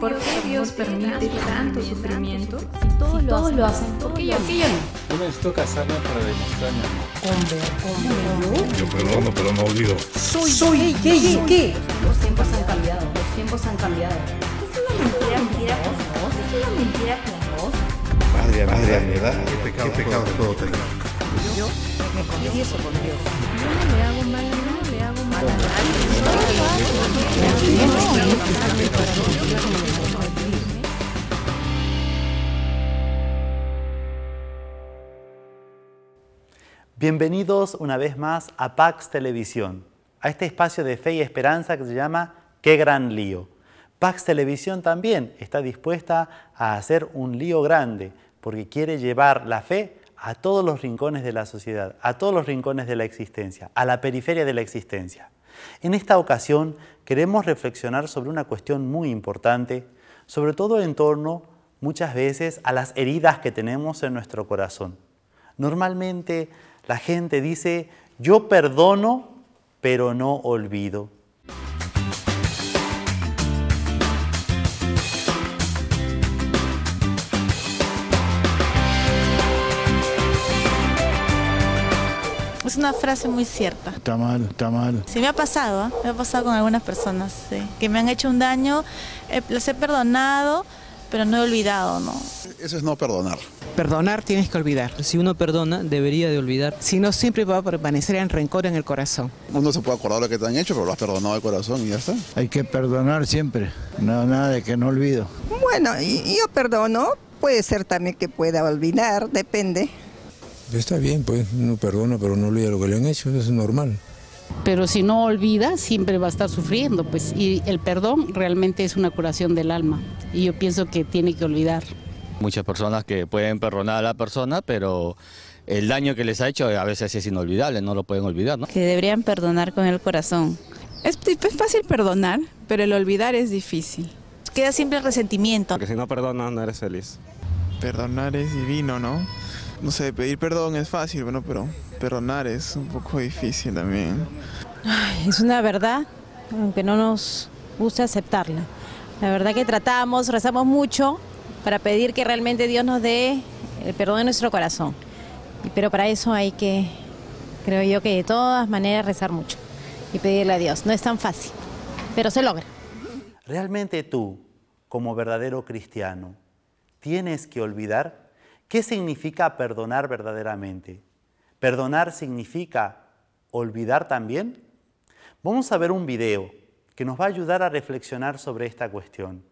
¿Por qué Dios permite tanto sufrimiento? Si todos, lo hacen, ¿por qué yo, no? Yo necesito para demostrar mi amor. Hombre, Yo perdono, pero no olvido. Soy, soy, ¿qué, qué? Los tiempos han cambiado, los tiempos han cambiado. Es una mentira, mentira, vos? Es una mentira, con vos. Madre, madre, qué pecado, todo tengo. Yo me con Dios. Yo no le hago mal a nadie, le hago mal a nadie. Bienvenidos una vez más a Pax Televisión, a este espacio de fe y esperanza que se llama Qué gran lío. Pax Televisión también está dispuesta a hacer un lío grande porque quiere llevar la fe a todos los rincones de la sociedad, a todos los rincones de la existencia, a la periferia de la existencia. En esta ocasión queremos reflexionar sobre una cuestión muy importante, sobre todo en torno muchas veces a las heridas que tenemos en nuestro corazón. Normalmente la gente dice, yo perdono, pero no olvido. Es una frase muy cierta. Está mal, está mal. Sí, me ha pasado, ¿ah? me ha pasado con algunas personas que me han hecho un daño, eh, los he perdonado, pero no he olvidado, ¿no? Eso es no perdonar. Perdonar tienes que olvidar. Si uno perdona, debería de olvidar. Si no, siempre va a permanecer en rencor en el corazón. Uno se puede acordar de lo que te han hecho, pero lo has perdonado de corazón y ya está. Hay que perdonar siempre. No, nada de que no olvido. Bueno, yo perdono. Puede ser también que pueda olvidar, depende. Está bien, pues, no perdona, pero no olvida lo que le han hecho, eso es normal pero si no olvida, siempre va a estar sufriendo, pues, y el perdón realmente es una curación del alma, y yo pienso que tiene que olvidar. Muchas personas que pueden perdonar a la persona, pero el daño que les ha hecho a veces es inolvidable, no lo pueden olvidar, ¿no? Que deberían perdonar con el corazón. Es, es fácil perdonar, pero el olvidar es difícil. Queda siempre el resentimiento. Porque si no perdonas, no eres feliz. Perdonar es divino, ¿no? no sé, pedir perdón es fácil, bueno, pero perdonar es un poco difícil también. es una verdad, aunque no nos gusta aceptarla. La verdad que tratamos, rezamos mucho para pedir que realmente Dios nos dé el perdón de nuestro corazón. Pero para eso hay que, creo yo que de todas maneras, rezar mucho y pedirle a Dios. No es tan fácil, pero se logra. Realmente tú, como verdadero cristiano, tienes que olvidar ¿Qué significa perdonar verdaderamente? Perdonar significa olvidar también. Vamos a ver un video que nos va a ayudar a reflexionar sobre esta cuestión,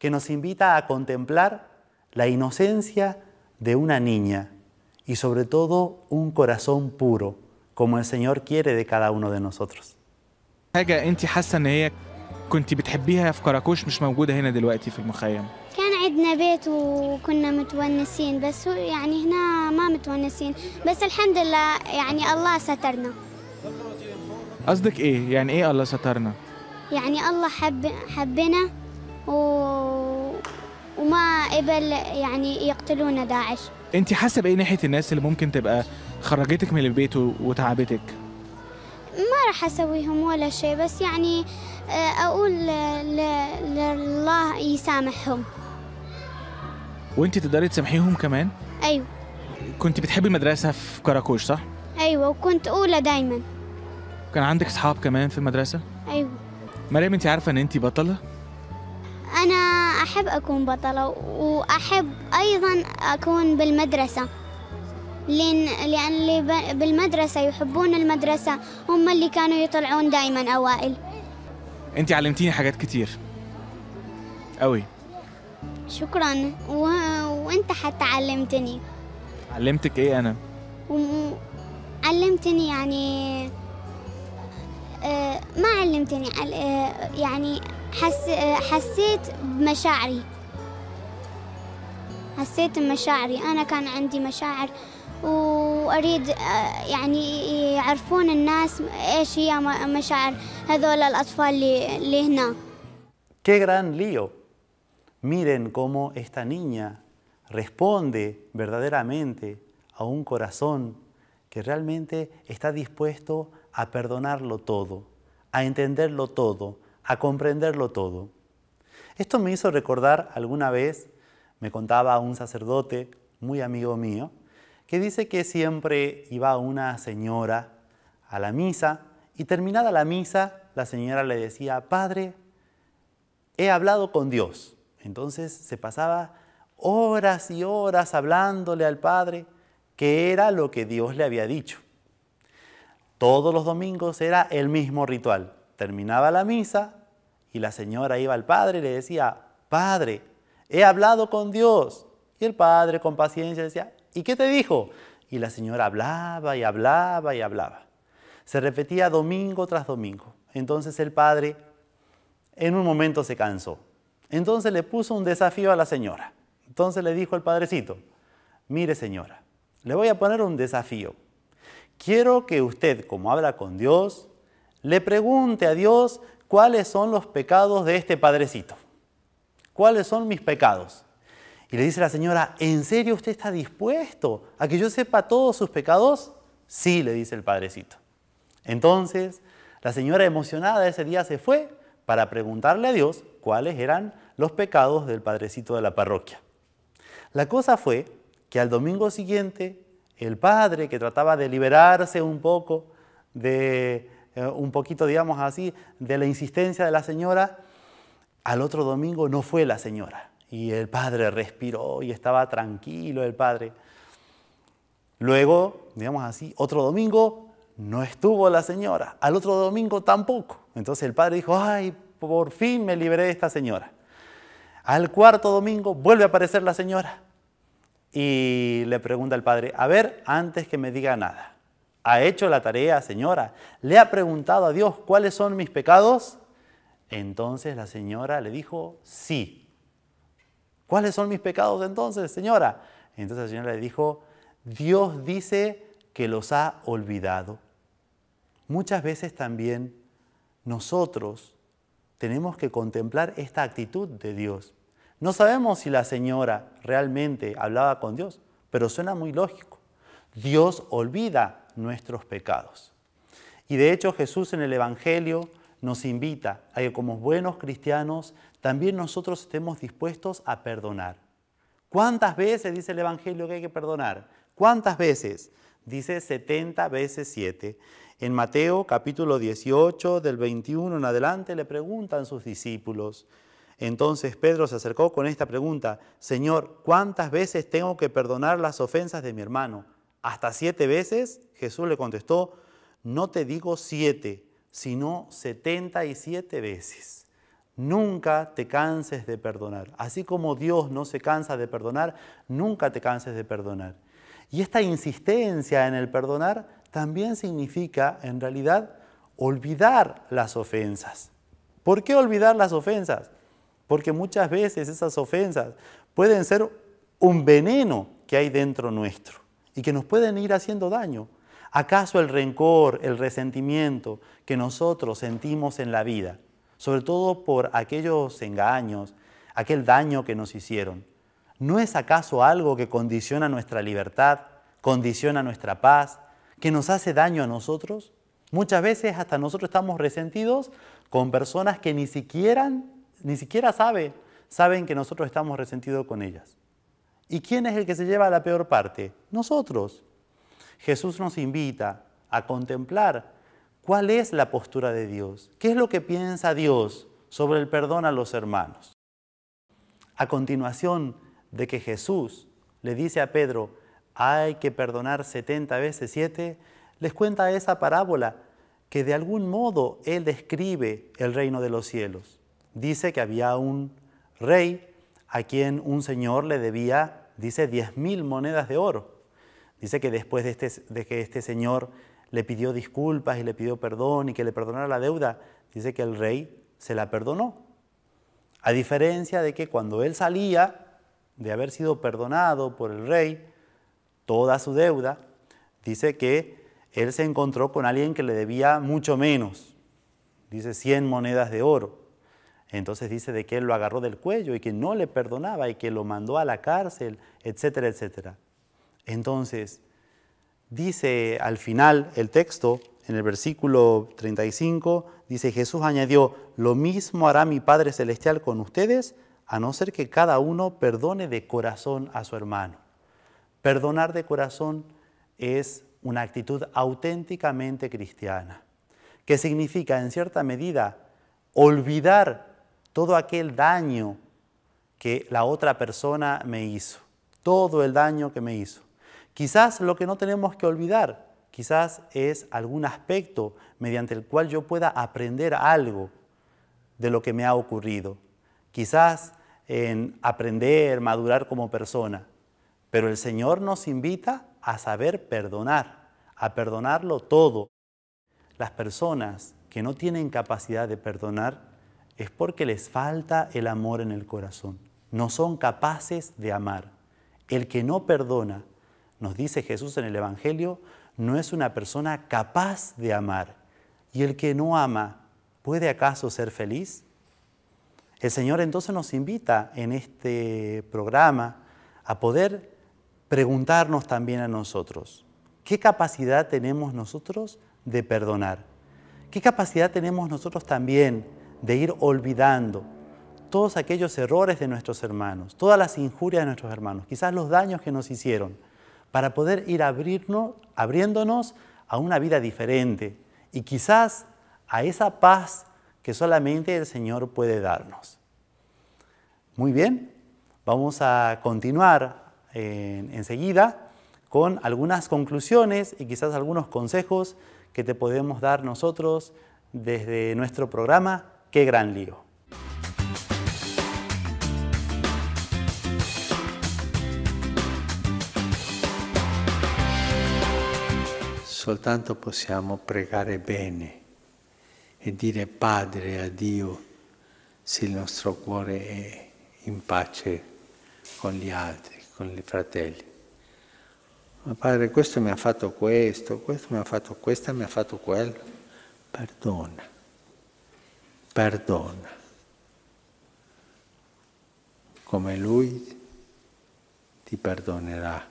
que nos invita a contemplar la inocencia de una niña y sobre todo un corazón puro, como el Señor quiere de cada uno de nosotros. عندنا بيت وكنا متونسين بس يعني هنا ما متونسين بس الحمد لله يعني الله سترنا قصدك ايه يعني ايه الله سترنا يعني الله حب حبنا و... وما قبل يعني يقتلونا داعش انت حاسه بايه ناحيه الناس اللي ممكن تبقى خرجتك من البيت وتعبتك ما راح اسويهم ولا شيء بس يعني آه، اقول لله يسامحهم وانت تقدري تسامحيهم كمان ايوه كنت بتحبي المدرسه في كراكوش صح ايوه وكنت اولى دايما كان عندك اصحاب كمان في المدرسه ايوه مريم انت عارفه ان انت بطله انا احب اكون بطله واحب ايضا اكون بالمدرسه لأن لأن اللي بالمدرسة يحبون المدرسة هم اللي كانوا يطلعون دايما أوائل أنت علمتيني حاجات كتير أوي شكرا و... وانت حتى علمتني علمتك ايه انا و... علمتني يعني آه، ما علمتني آه، يعني حس... حسيت بمشاعري حسيت بمشاعري أنا كان عندي مشاعر وأريد آه، يعني يعرفون الناس إيش هي مشاعر هذول الأطفال اللي, اللي هنا كيران ليو Miren cómo esta niña responde verdaderamente a un corazón que realmente está dispuesto a perdonarlo todo, a entenderlo todo, a comprenderlo todo. Esto me hizo recordar alguna vez, me contaba un sacerdote muy amigo mío, que dice que siempre iba una señora a la misa y terminada la misa, la señora le decía, Padre, he hablado con Dios. Entonces se pasaba horas y horas hablándole al Padre, que era lo que Dios le había dicho. Todos los domingos era el mismo ritual. Terminaba la misa y la señora iba al Padre y le decía, Padre, he hablado con Dios. Y el Padre con paciencia decía, ¿y qué te dijo? Y la señora hablaba y hablaba y hablaba. Se repetía domingo tras domingo. Entonces el Padre en un momento se cansó entonces le puso un desafío a la señora. Entonces le dijo el padrecito, mire señora, le voy a poner un desafío. Quiero que usted, como habla con Dios, le pregunte a Dios cuáles son los pecados de este padrecito. ¿Cuáles son mis pecados? Y le dice la señora, ¿en serio usted está dispuesto a que yo sepa todos sus pecados? Sí, le dice el padrecito. Entonces, la señora emocionada ese día se fue para preguntarle a Dios cuáles eran los pecados del padrecito de la parroquia. La cosa fue que al domingo siguiente el padre que trataba de liberarse un poco de eh, un poquito digamos así de la insistencia de la señora, al otro domingo no fue la señora y el padre respiró y estaba tranquilo el padre. Luego, digamos así, otro domingo no estuvo la señora. Al otro domingo tampoco. Entonces el padre dijo, ay, por fin me liberé de esta señora. Al cuarto domingo vuelve a aparecer la señora. Y le pregunta al padre, a ver, antes que me diga nada, ¿ha hecho la tarea, señora? ¿Le ha preguntado a Dios cuáles son mis pecados? Entonces la señora le dijo, sí. ¿Cuáles son mis pecados entonces, señora? Entonces la señora le dijo, Dios dice que los ha olvidado muchas veces también nosotros tenemos que contemplar esta actitud de Dios. No sabemos si la señora realmente hablaba con Dios, pero suena muy lógico. Dios olvida nuestros pecados. Y de hecho Jesús en el Evangelio nos invita a que como buenos cristianos también nosotros estemos dispuestos a perdonar. ¿Cuántas veces dice el Evangelio que hay que perdonar? ¿Cuántas veces? Dice 70 veces 7. En Mateo capítulo 18, del 21 en adelante, le preguntan sus discípulos. Entonces Pedro se acercó con esta pregunta, Señor, ¿cuántas veces tengo que perdonar las ofensas de mi hermano? ¿Hasta siete veces? Jesús le contestó, no te digo siete, sino setenta y siete veces. Nunca te canses de perdonar. Así como Dios no se cansa de perdonar, nunca te canses de perdonar. Y esta insistencia en el perdonar también significa, en realidad, olvidar las ofensas. ¿Por qué olvidar las ofensas? Porque muchas veces esas ofensas pueden ser un veneno que hay dentro nuestro y que nos pueden ir haciendo daño. ¿Acaso el rencor, el resentimiento que nosotros sentimos en la vida, sobre todo por aquellos engaños, aquel daño que nos hicieron, no es acaso algo que condiciona nuestra libertad, condiciona nuestra paz, que nos hace daño a nosotros. Muchas veces hasta nosotros estamos resentidos con personas que ni siquiera, ni siquiera saben, saben que nosotros estamos resentidos con ellas. ¿Y quién es el que se lleva la peor parte? Nosotros. Jesús nos invita a contemplar cuál es la postura de Dios, qué es lo que piensa Dios sobre el perdón a los hermanos. A continuación de que Jesús le dice a Pedro, hay que perdonar 70 veces 7, les cuenta esa parábola que de algún modo él describe el reino de los cielos. Dice que había un rey a quien un señor le debía, dice, 10.000 monedas de oro. Dice que después de, este, de que este señor le pidió disculpas y le pidió perdón y que le perdonara la deuda, dice que el rey se la perdonó. A diferencia de que cuando él salía de haber sido perdonado por el rey, toda su deuda, dice que él se encontró con alguien que le debía mucho menos, dice 100 monedas de oro. Entonces dice de que él lo agarró del cuello y que no le perdonaba y que lo mandó a la cárcel, etcétera, etcétera. Entonces, dice al final el texto, en el versículo 35, dice Jesús añadió, lo mismo hará mi Padre Celestial con ustedes, a no ser que cada uno perdone de corazón a su hermano. Perdonar de corazón es una actitud auténticamente cristiana, que significa en cierta medida olvidar todo aquel daño que la otra persona me hizo, todo el daño que me hizo. Quizás lo que no tenemos que olvidar, quizás es algún aspecto mediante el cual yo pueda aprender algo de lo que me ha ocurrido. Quizás en aprender, madurar como persona. Pero el Señor nos invita a saber perdonar, a perdonarlo todo. Las personas que no tienen capacidad de perdonar es porque les falta el amor en el corazón. No son capaces de amar. El que no perdona, nos dice Jesús en el Evangelio, no es una persona capaz de amar. Y el que no ama, ¿puede acaso ser feliz? El Señor entonces nos invita en este programa a poder preguntarnos también a nosotros, ¿qué capacidad tenemos nosotros de perdonar? ¿Qué capacidad tenemos nosotros también de ir olvidando todos aquellos errores de nuestros hermanos, todas las injurias de nuestros hermanos, quizás los daños que nos hicieron, para poder ir abriéndonos a una vida diferente y quizás a esa paz que solamente el Señor puede darnos? Muy bien, vamos a continuar enseguida con algunas conclusiones y quizás algunos consejos que te podemos dar nosotros desde nuestro programa Qué gran lío. soltanto possiamo pregare bene e dire Padre a Dio si il nostro cuore è in pace con gli altri. con i fratelli. Ma padre, questo mi ha fatto questo, questo mi ha fatto questo, mi ha fatto quello. Perdona, perdona. Come lui ti perdonerà.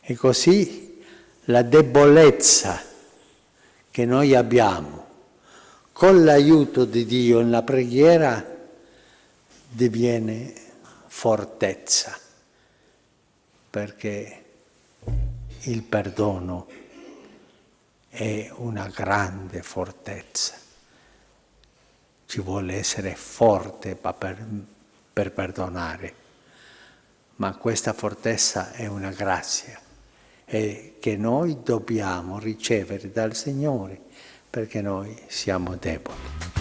E così la debolezza che noi abbiamo con l'aiuto di Dio nella preghiera diviene fortezza, perché il perdono è una grande fortezza. Ci vuole essere forte per, per perdonare, ma questa fortezza è una grazia e che noi dobbiamo ricevere dal Signore perché noi siamo deboli.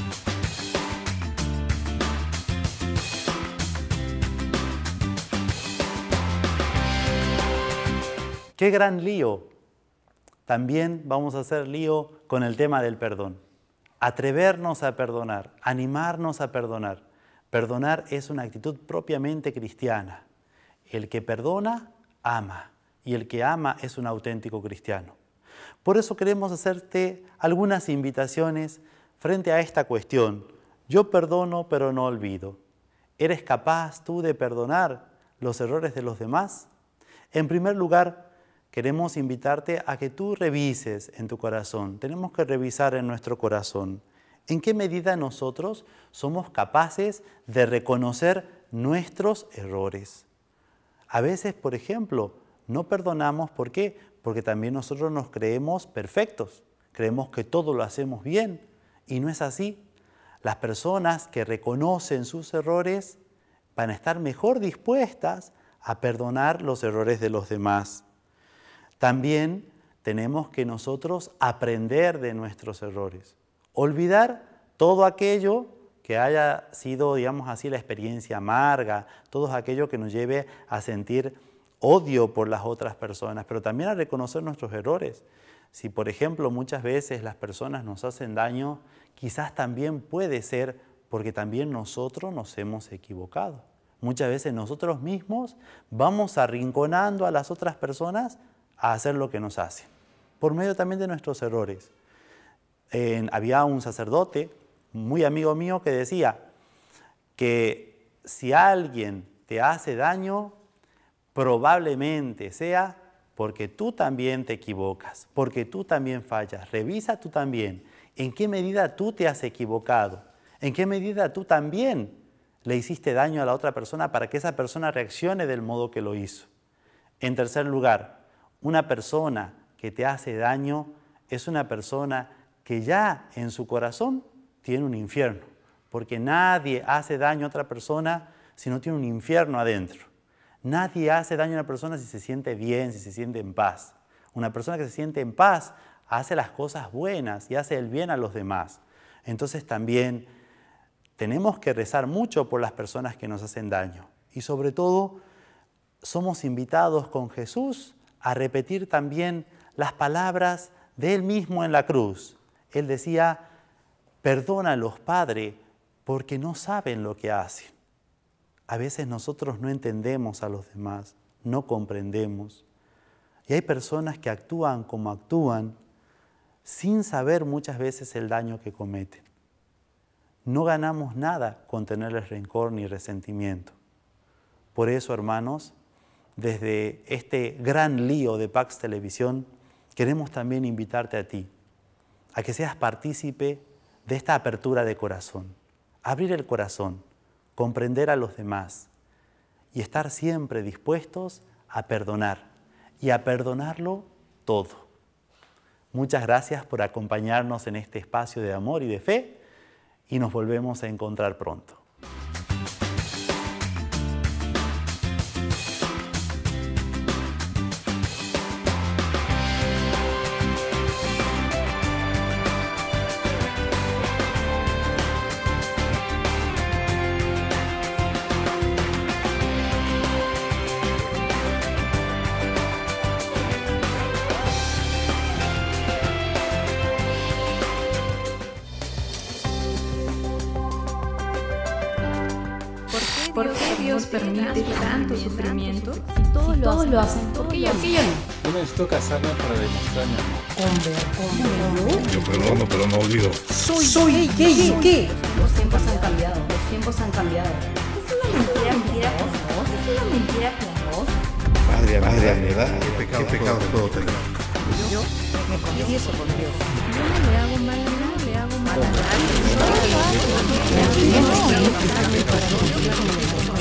Qué gran lío. También vamos a hacer lío con el tema del perdón. Atrevernos a perdonar, animarnos a perdonar. Perdonar es una actitud propiamente cristiana. El que perdona, ama. Y el que ama es un auténtico cristiano. Por eso queremos hacerte algunas invitaciones frente a esta cuestión. Yo perdono, pero no olvido. ¿Eres capaz tú de perdonar los errores de los demás? En primer lugar, queremos invitarte a que tú revises en tu corazón. Tenemos que revisar en nuestro corazón en qué medida nosotros somos capaces de reconocer nuestros errores. A veces, por ejemplo, no perdonamos, ¿por qué? Porque también nosotros nos creemos perfectos, creemos que todo lo hacemos bien y no es así. Las personas que reconocen sus errores van a estar mejor dispuestas a perdonar los errores de los demás. También tenemos que nosotros aprender de nuestros errores, olvidar todo aquello que haya sido, digamos así, la experiencia amarga, todo aquello que nos lleve a sentir odio por las otras personas, pero también a reconocer nuestros errores. Si, por ejemplo, muchas veces las personas nos hacen daño, quizás también puede ser porque también nosotros nos hemos equivocado. Muchas veces nosotros mismos vamos arrinconando a las otras personas a hacer lo que nos hace, por medio también de nuestros errores. había un sacerdote, muy amigo mío, que decía que si alguien te hace daño, probablemente sea porque tú también te equivocas, porque tú también fallas. Revisa tú también en qué medida tú te has equivocado, en qué medida tú también le hiciste daño a la otra persona para que esa persona reaccione del modo que lo hizo. En tercer lugar, una persona que te hace daño es una persona que ya en su corazón tiene un infierno, porque nadie hace daño a otra persona si no tiene un infierno adentro. Nadie hace daño a una persona si se siente bien, si se siente en paz. Una persona que se siente en paz hace las cosas buenas y hace el bien a los demás. Entonces también tenemos que rezar mucho por las personas que nos hacen daño. Y sobre todo, somos invitados con Jesús a repetir también las palabras de él mismo en la cruz. Él decía, perdónalos, Padre, porque no saben lo que hacen. A veces nosotros no entendemos a los demás, no comprendemos. Y hay personas que actúan como actúan sin saber muchas veces el daño que cometen. No ganamos nada con tenerles rencor ni resentimiento. Por eso, hermanos, desde este gran lío de Pax Televisión, queremos también invitarte a ti, a que seas partícipe de esta apertura de corazón, abrir el corazón, comprender a los demás y estar siempre dispuestos a perdonar y a perdonarlo todo. Muchas gracias por acompañarnos en este espacio de amor y de fe y nos volvemos a encontrar pronto. nos permite tanto sufrimiento, si todos lo hacen, ¿por yo no? necesito casarme para demostrar hombre, Hombre, Yo perdono, pero no olvido. Soy, soy, ¿qué, qué? Los tiempos han cambiado, los tiempos han cambiado. Es una mentira, mentira, vos Es una mentira, vos Madre, madre, qué pecado Yo me confieso con Dios. Yo no le hago mal a le hago mal a nadie.